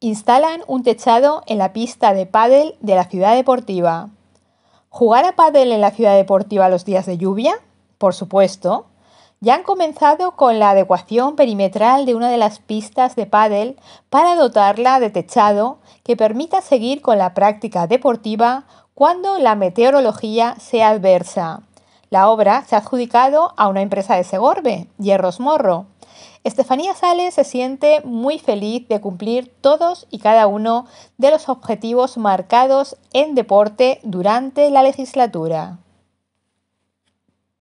Instalan un techado en la pista de pádel de la ciudad deportiva. ¿Jugar a pádel en la ciudad deportiva los días de lluvia? Por supuesto. Ya han comenzado con la adecuación perimetral de una de las pistas de pádel para dotarla de techado que permita seguir con la práctica deportiva cuando la meteorología sea adversa. La obra se ha adjudicado a una empresa de Segorbe, Hierros Morro, Estefanía Sales se siente muy feliz de cumplir todos y cada uno de los objetivos marcados en deporte durante la legislatura.